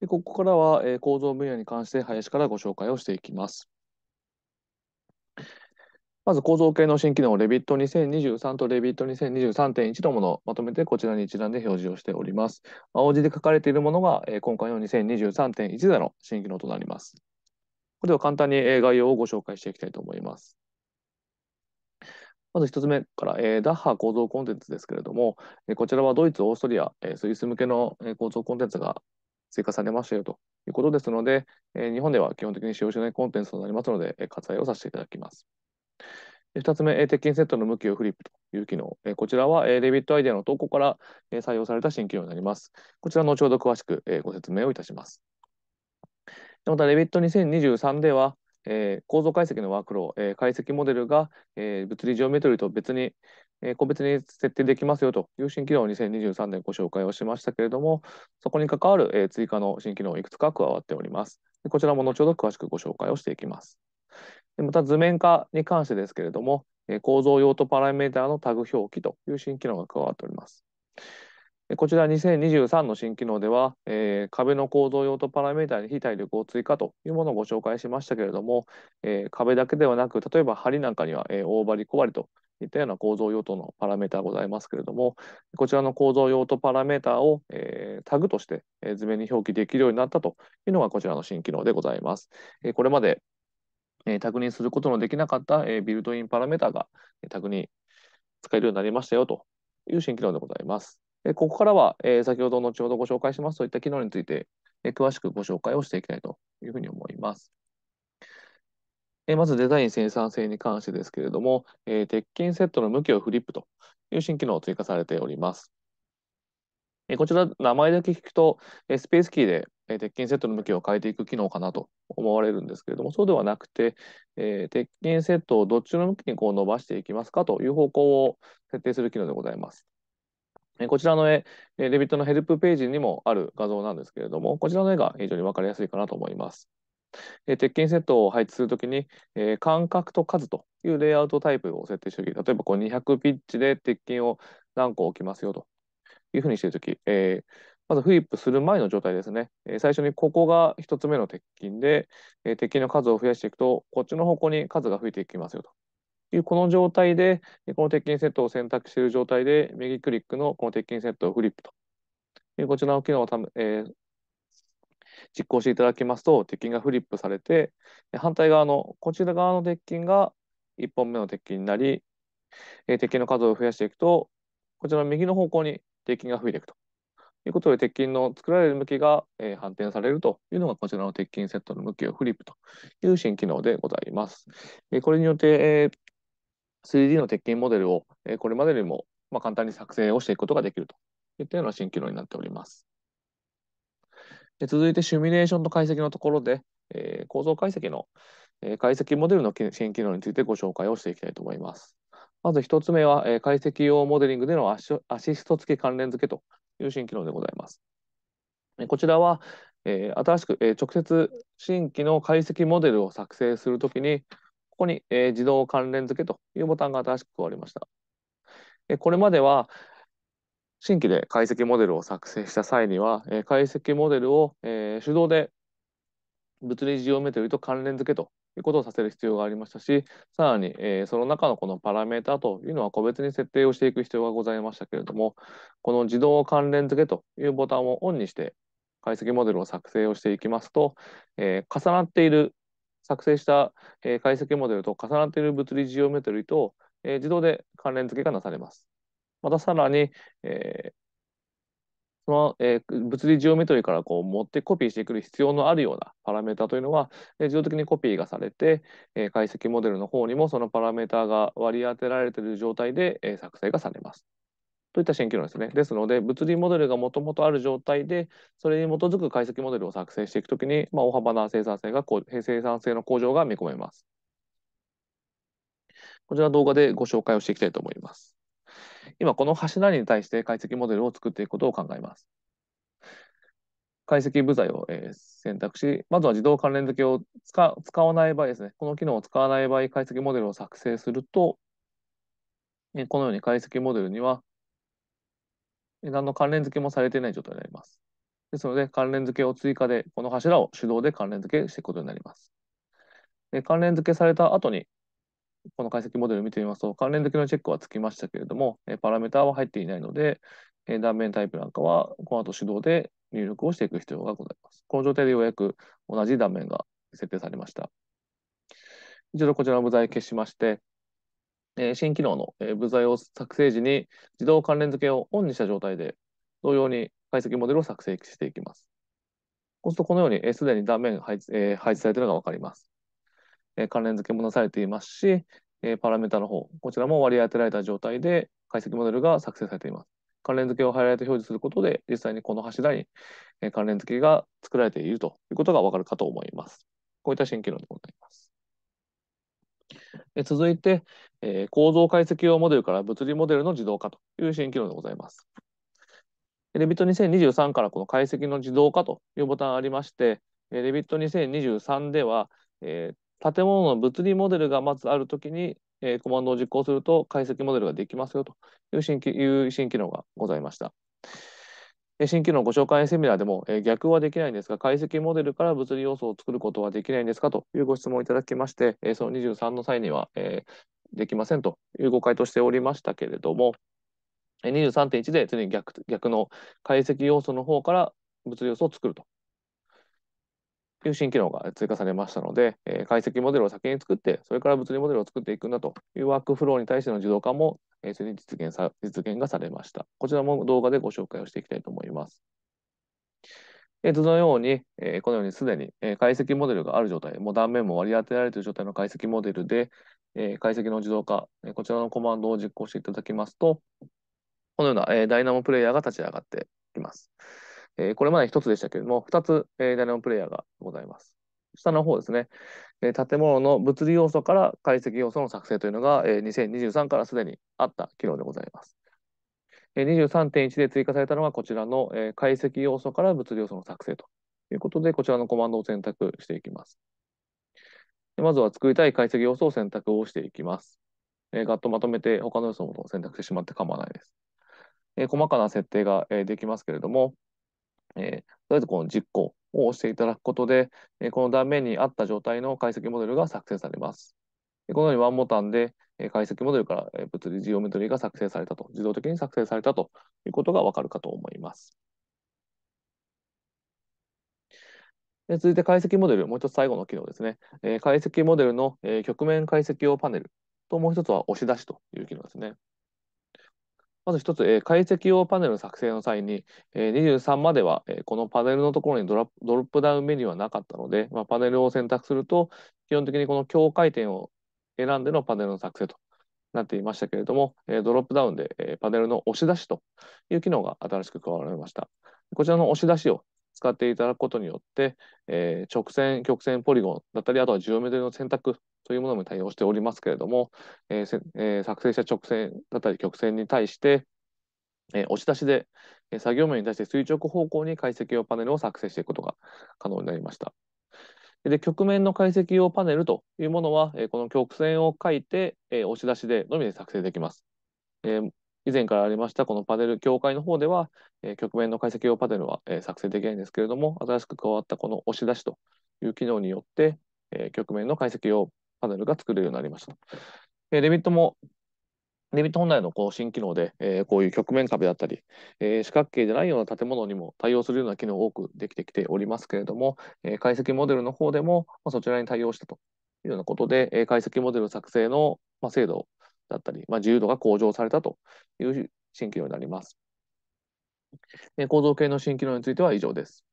でここからは、えー、構造分野に関して林からご紹介をしていきます。まず構造系の新機能、Revit2023 と Revit2023.1 のものをまとめてこちらに一覧で表示をしております。青字で書かれているものが、えー、今回の2023.1での新機能となります。ここでは簡単に、えー、概要をご紹介していきたいと思います。まず1つ目から、えー、ダッハ構造コンテンツですけれども、えー、こちらはドイツ、オーストリア、えー、スイス向けの、えー、構造コンテンツが追加されましたよということですので、え日本では基本的に使用しないコンテンツとなりますので、え割愛をさせていただきます。2つ目、鉄筋セットの向きをフリップという機能。こちらは r デビットアイデアの投稿から採用された新機能になります。こちら後ほど詳しくご説明をいたします。またレビット2 0 2 3では、構造解析のワークロー、解析モデルが物理ジオメトリと別にえー、個別に設定できますよという新機能を2023年ご紹介をしましたけれども、そこに関わる、えー、追加の新機能をいくつか加わっております。こちらも後ほど詳しくご紹介をしていきます。また図面化に関してですけれども、えー、構造用途パラメータのタグ表記という新機能が加わっております。こちら2023の新機能では、えー、壁の構造用途パラメータに非体力を追加というものをご紹介しましたけれども、えー、壁だけではなく、例えば梁なんかには、えー、大張り小張りといったような構造用途のパラメータございますけれども、こちらの構造用途パラメータを、えー、タグとして、え図面に表記できるようになったというのがこちらの新機能でございます。えー、これまで、えー、タグにすることのできなかった、えー、ビルトインパラメータが、えタグに使えるようになりましたよという新機能でございます。えー、ここからは、えー、先ほど後ほどご紹介しますといった機能について、えー、詳しくご紹介をしていきたいというふうに思います。えまずデザイン生産性に関してですけれども、え鉄筋セットの向きをフリップという新機能を追加されております。えこちら、名前だけ聞くと、えスペースキーで、え鉄筋セットの向きを変えていく機能かなと思われるんですけれども、そうではなくて、え鉄筋セットをどっちの向きにこう伸ばしていきますかという方向を設定する機能でございます。こちらの絵、レビットのヘルプページにもある画像なんですけれども、こちらの絵が非常に分かりやすいかなと思います。えー、鉄筋セットを配置するときに、えー、間隔と数というレイアウトタイプを設定しておき、例えばこう200ピッチで鉄筋を何個置きますよというふうにしているとき、えー、まずフリップする前の状態ですね。えー、最初にここが1つ目の鉄筋で、えー、鉄筋の数を増やしていくと、こっちの方向に数が増えていきますよと。いうこの状態で、この鉄筋セットを選択している状態で、右クリックのこの鉄筋セットをフリップとこちらの機能をた、えー、実行していただきますと、鉄筋がフリップされて、反対側の、こちら側の鉄筋が1本目の鉄筋になり、え鉄筋の数を増やしていくと、こちらの右の方向に鉄筋が増えていくということで、鉄筋の作られる向きが、え反転されるというのが、こちらの鉄筋セットの向きをフリップという新機能でございます。えこれによって、え 3D の鉄筋モデルを、えこれまでよりも、ま簡単に作成をしていくことができるといったような新機能になっております。で続いてシミュレーションと解析のところで、えー、構造解析の、えー、解析モデルの支援機能についてご紹介をしていきたいと思います。まず1つ目は、えー、解析用モデリングでのアシアシスト付き関連付けという新機能でございます。えこちらは、え新しく、え直接新規の解析モデルを作成するときに、ここに、え自動関連付けというボタンが新しく加わりました。えこれまでは、新規で解析モデルを作成した際には、えー、解析モデルを、えー、手動で物理ジオメトリと関連付けということをさせる必要がありましたし、さらに、えー、その中のこのパラメータというのは個別に設定をしていく必要がございましたけれども、この自動関連付けというボタンをオンにして、解析モデルを作成をしていきますと、えー、重なっている作成した、えー、解析モデルと重なっている物理ジオメトリと、えー、自動で関連付けがなされます。またさらに、えー、その、えー、物理ジオメトリーからこう持ってコピーしてくる必要のあるようなパラメータというのは、えー、自動的にコピーがされて、えー、解析モデルの方にもそのパラメータが割り当てられている状態で、えー、作成がされます。といった新機能ですね。ですので、物理モデルがもともとある状態で、それに基づく解析モデルを作成していくときに、まあ、大幅な生産性が、生産性の向上が見込めます。こちら動画でご紹介をしていきたいと思います。今この柱に対して解析モデルを作っていくことを考えます。解析部材を、え選択し、まずは自動関連付けを使使わない場合ですね、この機能を使わない場合、解析モデルを作成すると、えこのように解析モデルには、何の関連付けもされていない状態になります。ですので、関連付けを追加で、この柱を手動で関連付けしていくことになります。関連付けされた後に、この解析モデルを見てみますと、関連付けのチェックはつきましたけれども、えパラメータは入っていないので、え断面タイプなんかは、この後手動で入力をしていく必要がございます。この状態でようやく同じ断面が設定されました。一度こちらの部材消しまして、え新機能の、え部材を作成時に自動関連付けをオンにした状態で、同様に解析モデルを作成していきます。そうするとこのようにすで、に断面配置え配置されているのがわかります。え関連付けもなされていますし、えパラメータの方、こちらも割り当てられた状態で解析モデルが作成されています。関連付けをハイライト表示することで、実際にこの柱に関連付けが作られているということがわかるかと思います。こういった新機能でございます。続いて、え構造解析用モデルから物理モデルの自動化という新機能でございます。レビット2023からこの解析の自動化というボタンがありまして、レビット2023では、えー、建物の物理モデルがまずあるときに、えー、コマンドを実行すると解析モデルができますよという新いう新機能がございました。新機能ご紹介セミナーでも、えー、逆はできないんですが、解析モデルから物理要素を作ることはできないんですかというご質問をいただきまして、えー、その23の際には、えー、できませんというご回答しておりましたけれども、23.1で常に逆逆の解析要素の方から物理要素を作るという新機能が追加されましたので、えー、解析モデルを先に作って、それから物理モデルを作っていくんだというワークフローに対しての自動化も、えー、実現さ実現がされました。こちらも動画でご紹介をしていきたいと思います。えー、のように、えー、このようにすでに、えー、解析モデルがある状態、もう断面も割り当てられている状態の解析モデルで、えー、解析の自動化、えー、こちらのコマンドを実行していただきますと、このような、えー、ダイナモプレイヤーが立ち上がってきます。えー、これまで1つでしたけれども、2つ、えー、ダイナモプレイヤーがございます。下の方ですね、え建物の物理要素から解析要素の作成というのが、え2023からすでにあった機能でございます。え23.1で追加されたのがこちらの、え解析要素から物理要素の作成ということで、こちらのコマンドを選択していきます。でまずは作りたい解析要素を選択をしていきます。えー、ガッとまとめて他の要素も選択してしまって構わないです。え細かな設定が、えできますけれども、えとりあえずこの実行を押していただくことで、えこの断面に合った状態の解析モデルが作成されます。このようにワンボタンで解析モデルから物理ジオメトリーが作成されたと、自動的に作成されたということがわかるかと思います。続いて解析モデル、もう一つ最後の機能ですね。解析モデルの局面解析用パネルと、もう一つは押し出しという機能ですね。まず一つ、えー、解析用パネルの作成の際に、えー、23までは、えー、このパネルのところにドラドロップダウンメニューはなかったので、まあ、パネルを選択すると、基本的にこの境界点を選んでのパネルの作成となっていましたけれども、えー、ドロップダウンで、えー、パネルの押し出しという機能が新しく加わられました。こちらの押し出しを使っていただくことによって、えー、直線、曲線、ポリゴンだったり、あとはジオメトリの選択というものも対応しておりますけれども、えーえー、作成した直線だったり曲線に対して、えー、押し出しで、え作業面に対して垂直方向に解析用パネルを作成していくことが可能になりました。で局面の解析用パネルというものは、えこの曲線を書いて、え押し出しでのみで作成できます。え以前からありましたこのパネル、協会の方では、えー、局面の解析用パネルは、えー、作成できないんですけれども、新しく加わったこの押し出しという機能によって、えー、局面の解析用パネルが作れるようになりました。えー、デビットもデビット本来のこ新機能で、えー、こういう局面壁だったり、えー、四角形じゃないような建物にも対応するような機能を多くできてきておりますけれども、えー、解析モデルの方でも、まあ、そちらに対応したというようなことで、えー、解析モデル作成の、まあ、精度をだったり、まあ、自由度が向上されたという新機能になります。構造系の新機能については以上です。